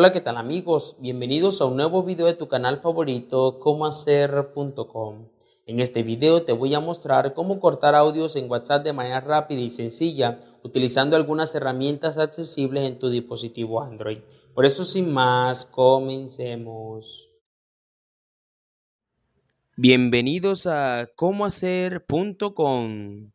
Hola, ¿qué tal amigos? Bienvenidos a un nuevo video de tu canal favorito, comohacer.com. En este video te voy a mostrar cómo cortar audios en WhatsApp de manera rápida y sencilla, utilizando algunas herramientas accesibles en tu dispositivo Android. Por eso, sin más, comencemos. Bienvenidos a comohacer.com.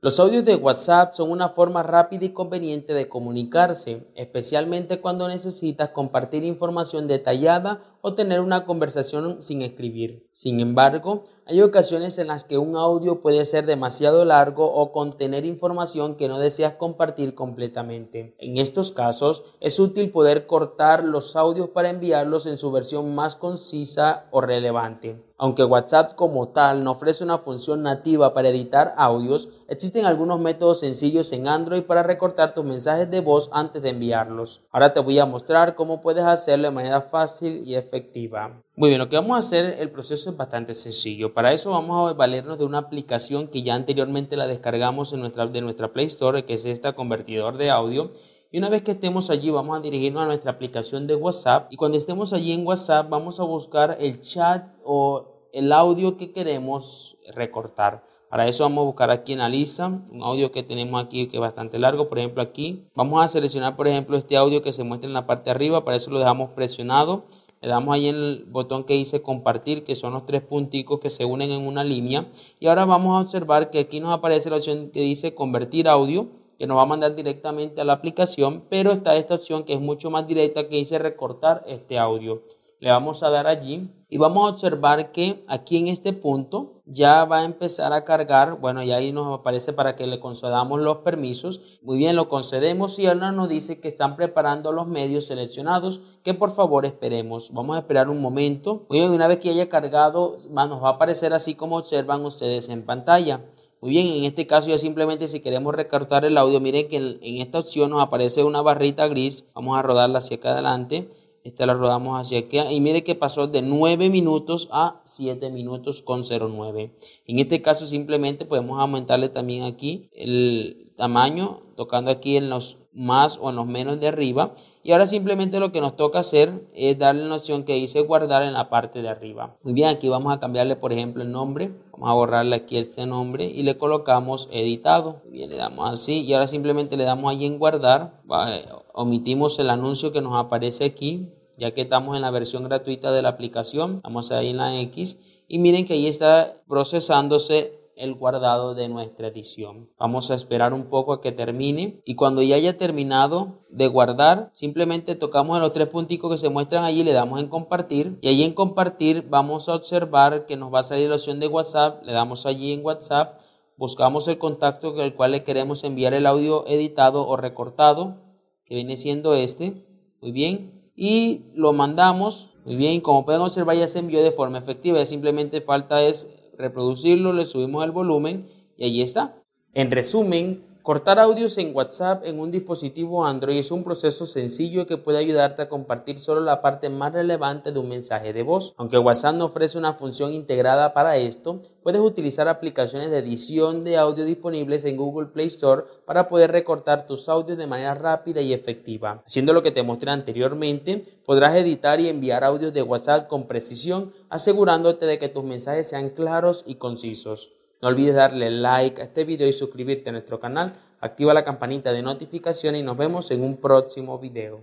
Los audios de WhatsApp son una forma rápida y conveniente de comunicarse, especialmente cuando necesitas compartir información detallada o tener una conversación sin escribir. Sin embargo, hay ocasiones en las que un audio puede ser demasiado largo o contener información que no deseas compartir completamente. En estos casos, es útil poder cortar los audios para enviarlos en su versión más concisa o relevante. Aunque WhatsApp como tal no ofrece una función nativa para editar audios, existen algunos métodos sencillos en Android para recortar tus mensajes de voz antes de enviarlos. Ahora te voy a mostrar cómo puedes hacerlo de manera fácil y efectiva efectiva. Muy bien, lo que vamos a hacer, el proceso es bastante sencillo. Para eso vamos a valernos de una aplicación que ya anteriormente la descargamos en nuestra, de nuestra Play Store, que es esta convertidor de audio. Y una vez que estemos allí, vamos a dirigirnos a nuestra aplicación de WhatsApp. Y cuando estemos allí en WhatsApp, vamos a buscar el chat o el audio que queremos recortar. Para eso vamos a buscar aquí en la un audio que tenemos aquí que es bastante largo. Por ejemplo, aquí vamos a seleccionar, por ejemplo, este audio que se muestra en la parte de arriba. Para eso lo dejamos presionado le damos ahí el botón que dice compartir, que son los tres punticos que se unen en una línea. Y ahora vamos a observar que aquí nos aparece la opción que dice convertir audio, que nos va a mandar directamente a la aplicación, pero está esta opción que es mucho más directa que dice recortar este audio le vamos a dar allí y vamos a observar que aquí en este punto ya va a empezar a cargar, bueno, y ahí nos aparece para que le concedamos los permisos. Muy bien, lo concedemos y ahora nos dice que están preparando los medios seleccionados, que por favor esperemos. Vamos a esperar un momento. Muy bien, una vez que haya cargado, nos va a aparecer así como observan ustedes en pantalla. Muy bien, en este caso ya simplemente si queremos recortar el audio, miren que en, esta opción nos aparece una barrita gris, vamos a rodarla hacia acá adelante esta la rodamos hacia aquí. y mire que pasó de 9 minutos a 7 minutos con 0,9. En este caso simplemente podemos aumentarle también aquí el tamaño tocando aquí en los más o en los menos de arriba. Y ahora simplemente lo que nos toca hacer es darle la opción que dice guardar en la parte de arriba. Muy bien, aquí vamos a cambiarle por ejemplo el nombre. Vamos a borrarle aquí este nombre y le colocamos editado. Muy bien, le damos así y ahora simplemente le damos ahí en guardar. Eh, omitimos el anuncio que nos aparece aquí ya que estamos en la versión gratuita de la aplicación. Vamos ahí en la X y miren que ahí está procesándose el guardado de nuestra edición. Vamos a esperar un poco a que termine y cuando ya haya terminado de guardar, simplemente tocamos en los tres punticos que se muestran allí, le damos en compartir y allí en compartir vamos a observar que nos va a salir la opción de WhatsApp, le damos allí en WhatsApp, buscamos el contacto con el cual le queremos enviar el audio editado o recortado, que viene siendo este. Muy bien, y lo mandamos. Muy bien, como pueden observar ya se envió de forma efectiva, simplemente falta es reproducirlo, le subimos el volumen y ahí está. En resumen, Cortar audios en WhatsApp en un dispositivo Android es un proceso sencillo que puede ayudarte a compartir solo la parte más relevante de un mensaje de voz. Aunque WhatsApp no ofrece una función integrada para esto, puedes utilizar aplicaciones de edición de audio disponibles en Google Play Store para poder recortar tus audios de manera rápida y efectiva. Haciendo lo que te mostré anteriormente, podrás editar y enviar audios de WhatsApp con precisión, asegurándote de que tus mensajes sean claros y concisos. No olvides darle like a este video y suscribirte a nuestro canal. Activa la campanita de notificaciones y nos vemos en un próximo video.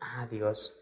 Adiós.